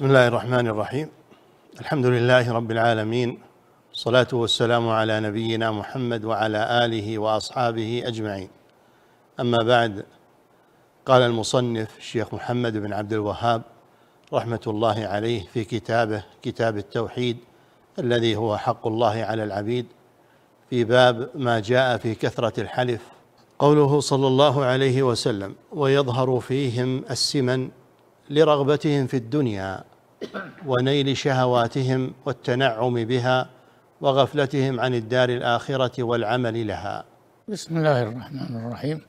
بسم الله الرحمن الرحيم الحمد لله رب العالمين والصلاة والسلام على نبينا محمد وعلى آله وأصحابه أجمعين أما بعد قال المصنف الشيخ محمد بن عبد الوهاب رحمة الله عليه في كتابه كتاب التوحيد الذي هو حق الله على العبيد في باب ما جاء في كثرة الحلف قوله صلى الله عليه وسلم ويظهر فيهم السمن لرغبتهم في الدنيا ونيل شهواتهم والتنعم بها وغفلتهم عن الدار الآخرة والعمل لها بسم الله الرحمن الرحيم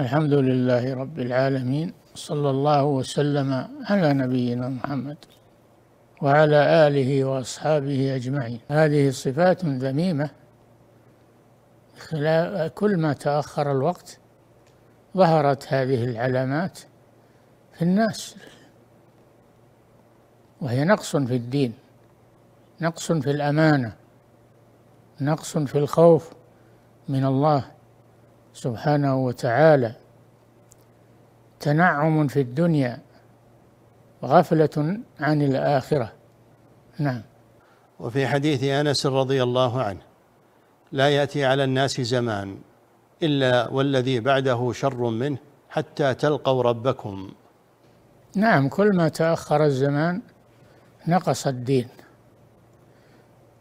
الحمد لله رب العالمين صلى الله وسلم على نبينا محمد وعلى آله وأصحابه أجمعين هذه صفات ذميمة كل ما تأخر الوقت ظهرت هذه العلامات في الناس وهي نقص في الدين نقص في الامانه نقص في الخوف من الله سبحانه وتعالى تنعم في الدنيا غفله عن الاخره نعم وفي حديث انس رضي الله عنه لا ياتي على الناس زمان الا والذي بعده شر منه حتى تلقوا ربكم نعم كل ما تاخر الزمان نقص الدين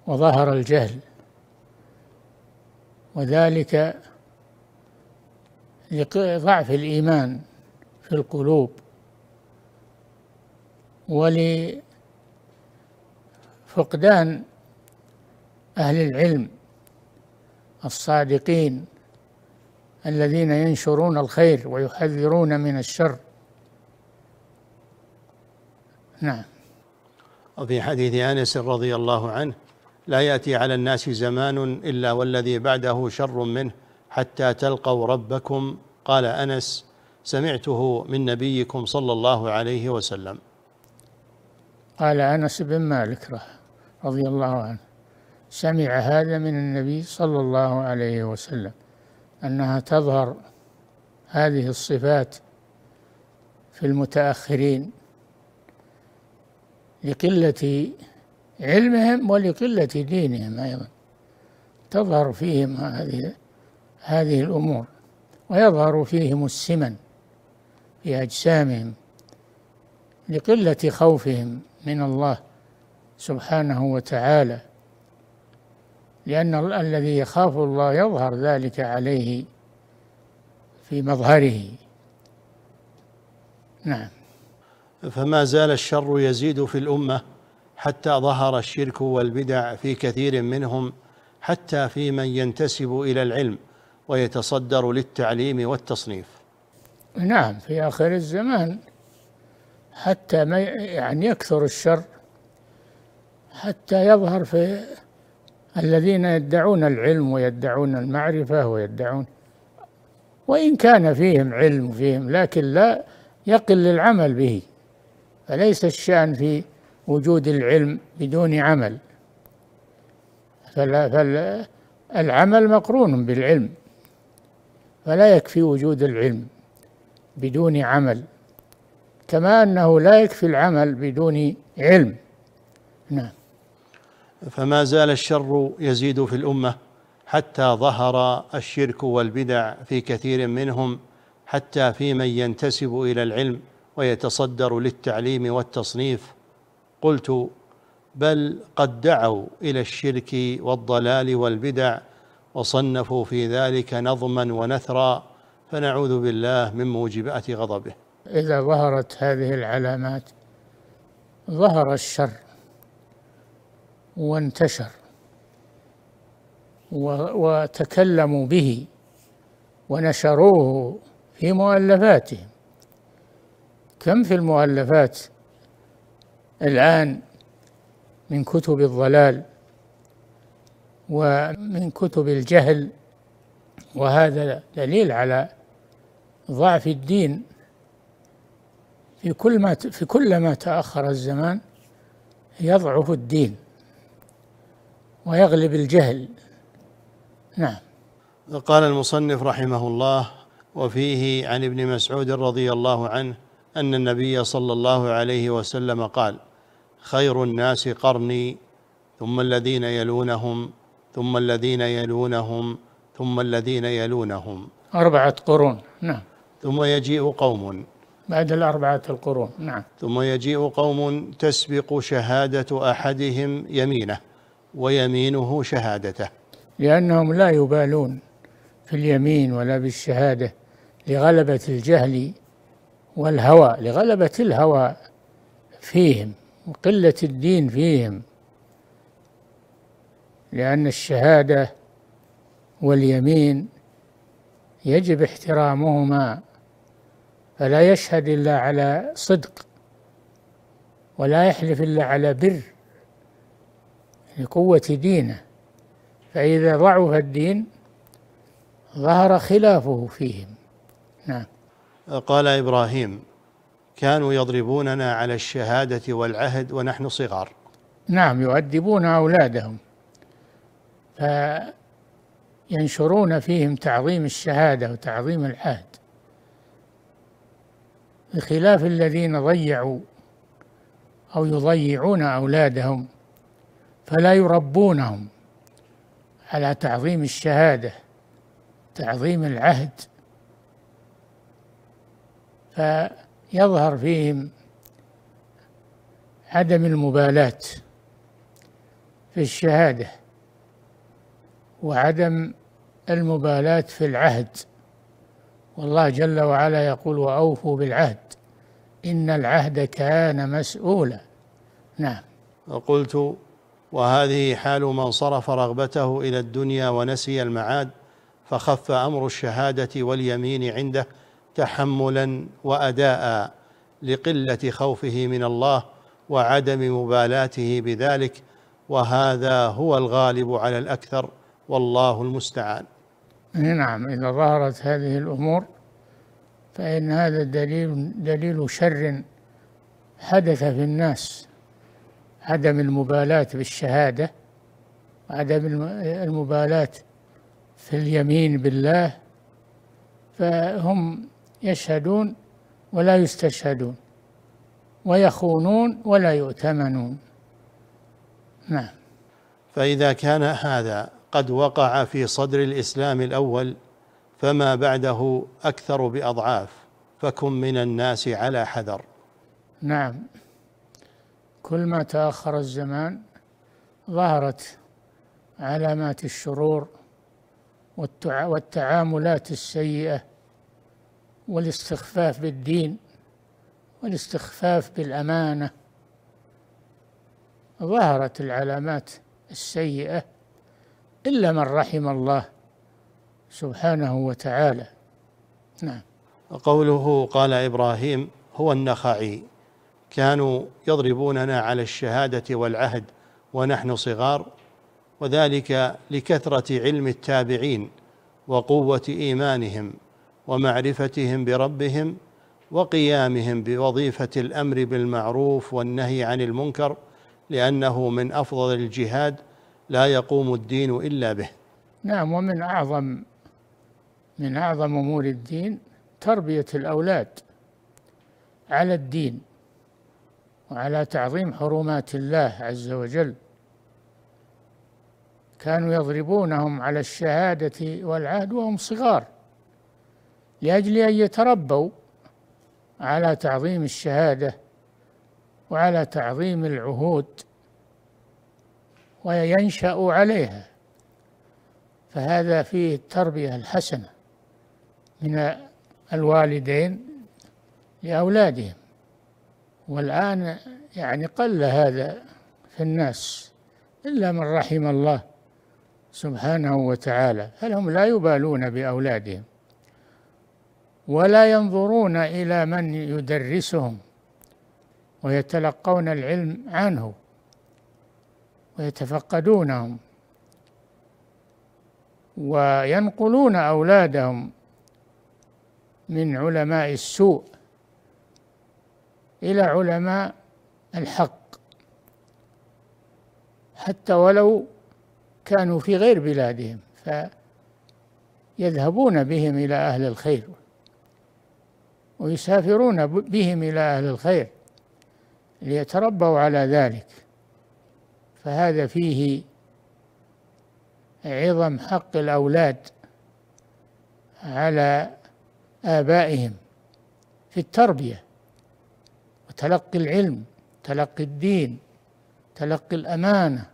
وظهر الجهل وذلك لضعف الإيمان في القلوب ولفقدان أهل العلم الصادقين الذين ينشرون الخير ويحذرون من الشر نعم وفي حديث أنس رضي الله عنه لا يأتي على الناس زمان إلا والذي بعده شر منه حتى تلقوا ربكم قال أنس سمعته من نبيكم صلى الله عليه وسلم قال أنس بن مالك رضي الله عنه سمع هذا من النبي صلى الله عليه وسلم أنها تظهر هذه الصفات في المتأخرين لقلة علمهم ولقلة دينهم أيضا تظهر فيهم هذه هذه الأمور ويظهر فيهم السمن في أجسامهم لقلة خوفهم من الله سبحانه وتعالى لأن الذي يخاف الله يظهر ذلك عليه في مظهره نعم فما زال الشر يزيد في الأمة حتى ظهر الشرك والبدع في كثير منهم حتى في من ينتسب إلى العلم ويتصدر للتعليم والتصنيف نعم في آخر الزمان حتى ما يعني يكثر الشر حتى يظهر في الذين يدعون العلم ويدعون المعرفة ويدعون وإن كان فيهم علم فيهم لكن لا يقل العمل به فليس الشأن في وجود العلم بدون عمل فالعمل مقرون بالعلم فلا يكفي وجود العلم بدون عمل كما أنه لا يكفي العمل بدون علم نعم فما زال الشر يزيد في الأمة حتى ظهر الشرك والبدع في كثير منهم حتى في من ينتسب إلى العلم ويتصدر للتعليم والتصنيف قلت بل قد دعوا الى الشرك والضلال والبدع وصنفوا في ذلك نظما ونثرا فنعوذ بالله من موجبات غضبه اذا ظهرت هذه العلامات ظهر الشر وانتشر وتكلموا به ونشروه في مؤلفاتهم كم في المؤلفات الآن من كتب الضلال ومن كتب الجهل وهذا دليل على ضعف الدين في كل ما في كل ما تأخر الزمان يضعف الدين ويغلب الجهل نعم قال المصنف رحمه الله وفيه عن ابن مسعود رضي الله عنه ان النبي صلى الله عليه وسلم قال خير الناس قرني ثم الذين يلونهم ثم الذين يلونهم ثم الذين يلونهم اربعه قرون نعم ثم يجيء قوم بعد الأربعة القرون نعم ثم يجيء قوم تسبق شهادة أحدهم يمينه ويمينه شهادته لأنهم لا يبالون في اليمين ولا بالشهادة لغلبة الجهل والهوى لغلبة الهوى فيهم وقلة الدين فيهم لأن الشهادة واليمين يجب احترامهما فلا يشهد إلا على صدق ولا يحلف إلا على بر لقوة دينه فإذا ضعف الدين ظهر خلافه فيهم نعم قال إبراهيم كانوا يضربوننا على الشهادة والعهد ونحن صغار نعم يؤدبون أولادهم فينشرون فيهم تعظيم الشهادة وتعظيم العهد بخلاف الذين ضيعوا أو يضيعون أولادهم فلا يربونهم على تعظيم الشهادة تعظيم العهد فيظهر فيهم عدم المبالاة في الشهادة وعدم المبالاة في العهد والله جل وعلا يقول وأوفوا بالعهد إن العهد كان مسؤولا نعم وقلت وهذه حال من صرف رغبته إلى الدنيا ونسي المعاد فخف أمر الشهادة واليمين عنده تحملا واداء لقله خوفه من الله وعدم مبالاته بذلك وهذا هو الغالب على الاكثر والله المستعان نعم اذا ظهرت هذه الامور فان هذا دليل دليل شر حدث في الناس عدم المبالاه بالشهاده عدم المبالاه في اليمين بالله فهم يشهدون ولا يستشهدون ويخونون ولا يؤتمنون نعم فإذا كان هذا قد وقع في صدر الإسلام الأول فما بعده أكثر بأضعاف فكن من الناس على حذر نعم كل ما تأخر الزمان ظهرت علامات الشرور والتعاملات السيئة والاستخفاف بالدين والاستخفاف بالأمانة ظهرت العلامات السيئة إلا من رحم الله سبحانه وتعالى نعم قوله قال إبراهيم هو النخعي كانوا يضربوننا على الشهادة والعهد ونحن صغار وذلك لكثرة علم التابعين وقوة إيمانهم ومعرفتهم بربهم وقيامهم بوظيفه الامر بالمعروف والنهي عن المنكر لانه من افضل الجهاد لا يقوم الدين الا به. نعم ومن اعظم من اعظم امور الدين تربيه الاولاد على الدين وعلى تعظيم حرمات الله عز وجل كانوا يضربونهم على الشهاده والعهد وهم صغار لأجل أن يتربوا على تعظيم الشهادة وعلى تعظيم العهود وينشأوا عليها فهذا فيه التربية الحسنة من الوالدين لأولادهم والآن يعني قل هذا في الناس إلا من رحم الله سبحانه وتعالى هل هم لا يبالون بأولادهم ولا ينظرون إلى من يدرسهم ويتلقون العلم عنه ويتفقدونهم وينقلون أولادهم من علماء السوء إلى علماء الحق حتى ولو كانوا في غير بلادهم فيذهبون بهم إلى أهل الخير ويسافرون بهم إلى أهل الخير ليتربوا على ذلك فهذا فيه عظم حق الأولاد على آبائهم في التربية وتلقي العلم تلقي الدين تلقي الأمانة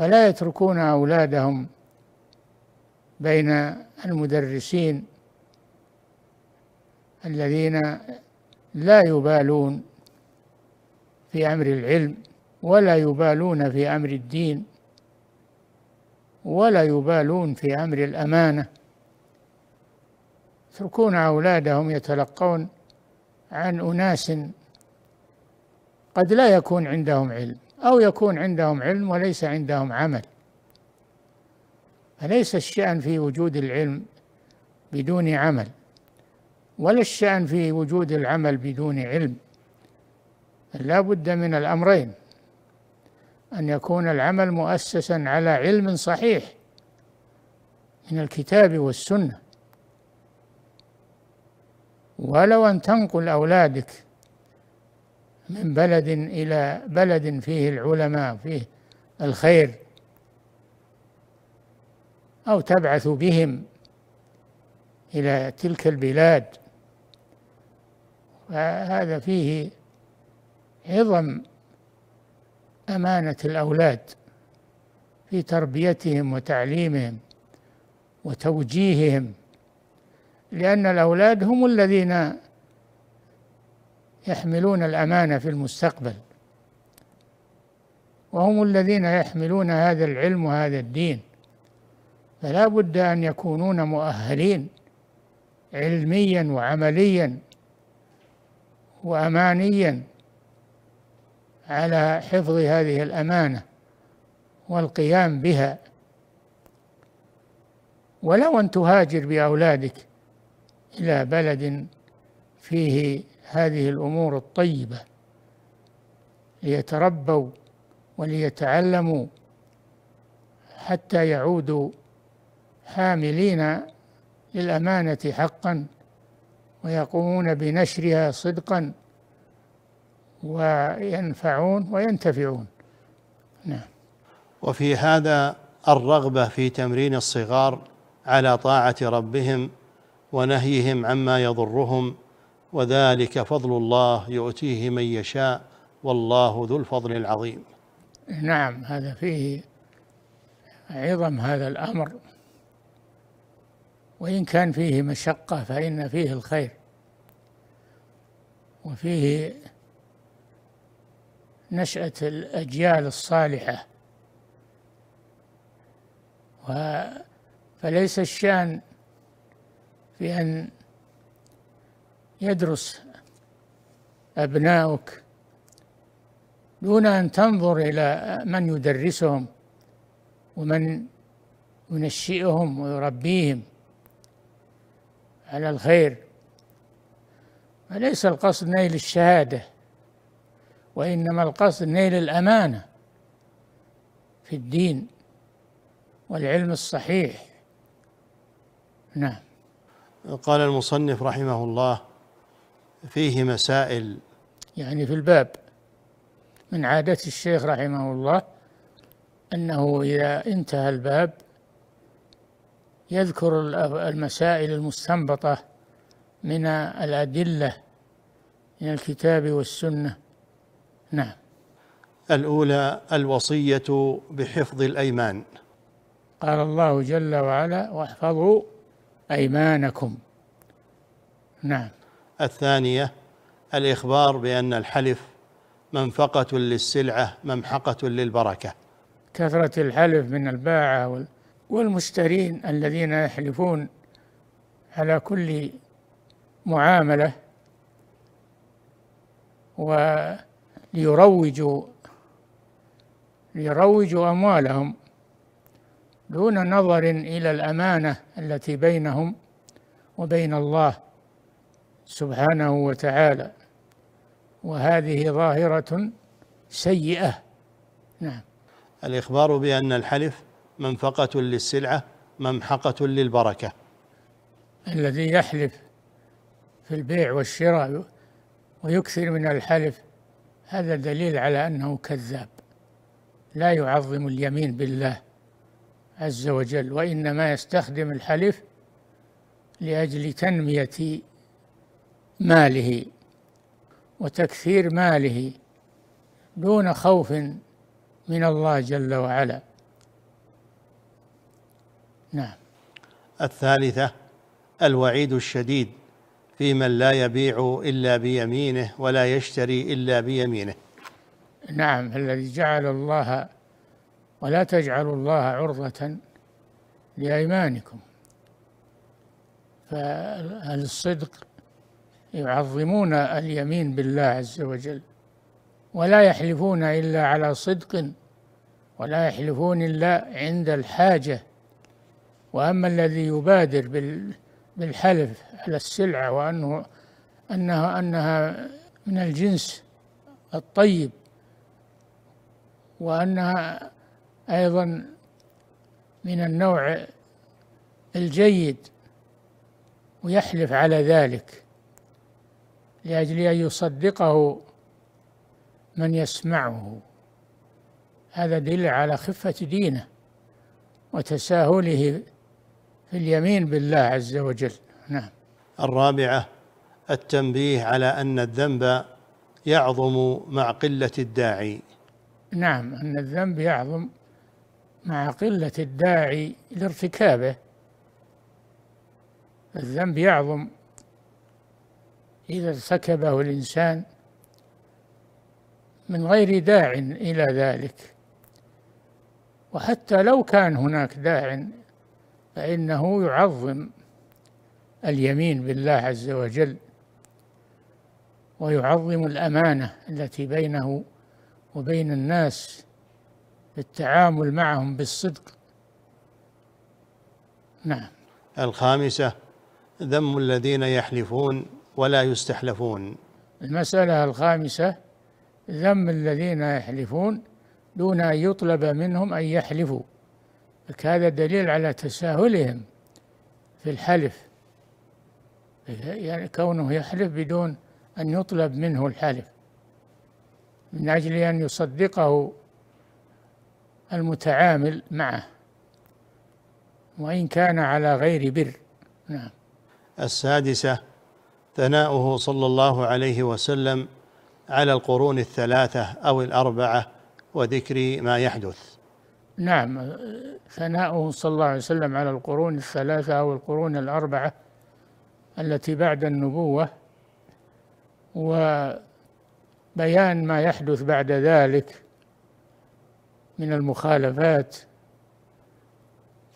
ولا يتركون أولادهم بين المدرسين الذين لا يبالون في امر العلم ولا يبالون في امر الدين ولا يبالون في امر الامانه يتركون اولادهم يتلقون عن اناس قد لا يكون عندهم علم او يكون عندهم علم وليس عندهم عمل فليس الشان في وجود العلم بدون عمل ولا الشأن في وجود العمل بدون علم لا بد من الأمرين أن يكون العمل مؤسسا على علم صحيح من الكتاب والسنة ولو أن تنقل أولادك من بلد إلى بلد فيه العلماء فيه الخير أو تبعث بهم إلى تلك البلاد فهذا فيه عظم أمانة الأولاد في تربيتهم وتعليمهم وتوجيههم لأن الأولاد هم الذين يحملون الأمانة في المستقبل وهم الذين يحملون هذا العلم وهذا الدين فلا بد أن يكونون مؤهلين علميا وعمليا وأمانيا على حفظ هذه الأمانة والقيام بها ولو أن تهاجر بأولادك إلى بلد فيه هذه الأمور الطيبة ليتربوا وليتعلموا حتى يعودوا حاملين للأمانة حقا ويقومون بنشرها صدقا وينفعون وينتفعون نعم وفي هذا الرغبة في تمرين الصغار على طاعة ربهم ونهيهم عما يضرهم وذلك فضل الله يؤتيه من يشاء والله ذو الفضل العظيم نعم هذا فيه عظم هذا الأمر وإن كان فيه مشقة فإن فيه الخير وفيه نشأة الأجيال الصالحة فليس الشأن في أن يدرس أبناؤك دون أن تنظر إلى من يدرسهم ومن ينشئهم ويربيهم على الخير فليس القصد نيل الشهادة وإنما القصد نيل الأمانة في الدين والعلم الصحيح نعم قال المصنف رحمه الله فيه مسائل يعني في الباب من عادة الشيخ رحمه الله أنه إذا انتهى الباب يذكر المسائل المستنبطة من الأدلة من الكتاب والسنة نعم الأولى الوصية بحفظ الأيمان قال الله جل وعلا واحفظوا أيمانكم نعم الثانية الإخبار بأن الحلف منفقة للسلعة ممحقة للبركة كثرة الحلف من الباعة والمشترين الذين يحلفون على كل معاملة وليروجوا ليروجوا أموالهم دون نظر إلى الأمانة التي بينهم وبين الله سبحانه وتعالى وهذه ظاهرة سيئة نعم الإخبار بأن الحلف منفقة للسلعة ممحقة للبركة الذي يحلف في البيع والشراء ويكثر من الحلف هذا دليل على أنه كذاب لا يعظم اليمين بالله عز وجل وإنما يستخدم الحلف لأجل تنمية ماله وتكثير ماله دون خوف من الله جل وعلا نعم الثالثة الوعيد الشديد في من لا يبيع إلا بيمينه ولا يشتري إلا بيمينه نعم الذي جعل الله ولا تجعلوا الله عرضة لأيمانكم فأهل الصدق يعظمون اليمين بالله عز وجل ولا يحلفون إلا على صدق ولا يحلفون إلا عند الحاجة وأما الذي يبادر بالحلف على السلعة وأنه أنها أنها من الجنس الطيب وأنها أيضا من النوع الجيد ويحلف على ذلك لأجل أن يصدقه من يسمعه هذا دليل على خفة دينه وتساهله في اليمين بالله عز وجل نعم الرابعة التنبيه على أن الذنب يعظم مع قلة الداعي نعم أن الذنب يعظم مع قلة الداعي لارتكابه الذنب يعظم إذا ارتكبه الإنسان من غير داع إلى ذلك وحتى لو كان هناك داع فإنه يعظم اليمين بالله عز وجل ويعظم الأمانة التي بينه وبين الناس بالتعامل معهم بالصدق نعم الخامسة ذم الذين يحلفون ولا يستحلفون المسألة الخامسة ذم الذين يحلفون دون أن يطلب منهم أن يحلفوا هذا دليل على تساهلهم في الحلف يعني كونه يحلف بدون أن يطلب منه الحلف من أجل أن يصدقه المتعامل معه وإن كان على غير بر نعم السادسة ثناؤه صلى الله عليه وسلم على القرون الثلاثة أو الأربعة وذكر ما يحدث نعم آه، ثناؤه صلى الله عليه وسلم على القرون الثلاثة أو القرون الأربعة التي بعد النبوة وبيان ما يحدث بعد ذلك من المخالفات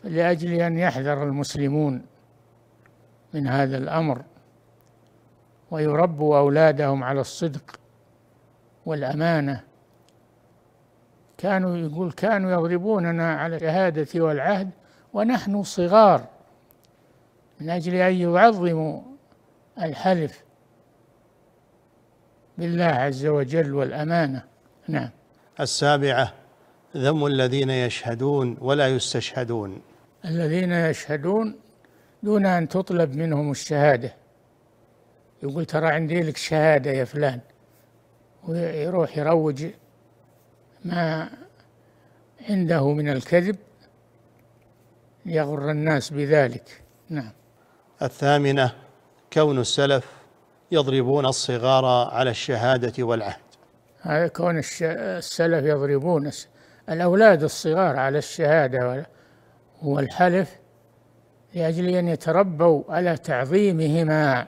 لأجل أن يحذر المسلمون من هذا الأمر ويربوا أولادهم على الصدق والأمانة كانوا يقول كانوا يضربوننا على الشهادة والعهد ونحن صغار من أجل أن يعظموا الحلف بالله عز وجل والأمانة نعم السابعة ذم الذين يشهدون ولا يستشهدون الذين يشهدون دون أن تطلب منهم الشهادة يقول ترى عندي لك شهادة يا فلان ويروح يروج ما عنده من الكذب يغر الناس بذلك نعم الثامنة كون السلف يضربون الصغار على الشهادة والعهد هذا كون السلف يضربون الأولاد الصغار على الشهادة والحلف لأجل أن يتربوا على تعظيمهما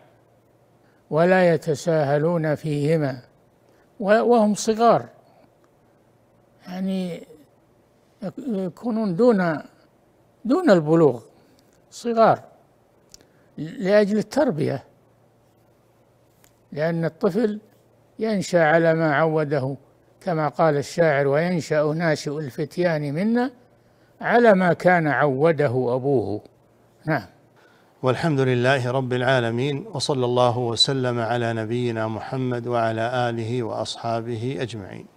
ولا يتساهلون فيهما وهم صغار يعني يكونون دون دون البلوغ صغار لأجل التربية لأن الطفل ينشأ على ما عوده كما قال الشاعر وينشأ ناشئ الفتيان منا على ما كان عوده أبوه نعم والحمد لله رب العالمين وصلى الله وسلم على نبينا محمد وعلى آله وأصحابه أجمعين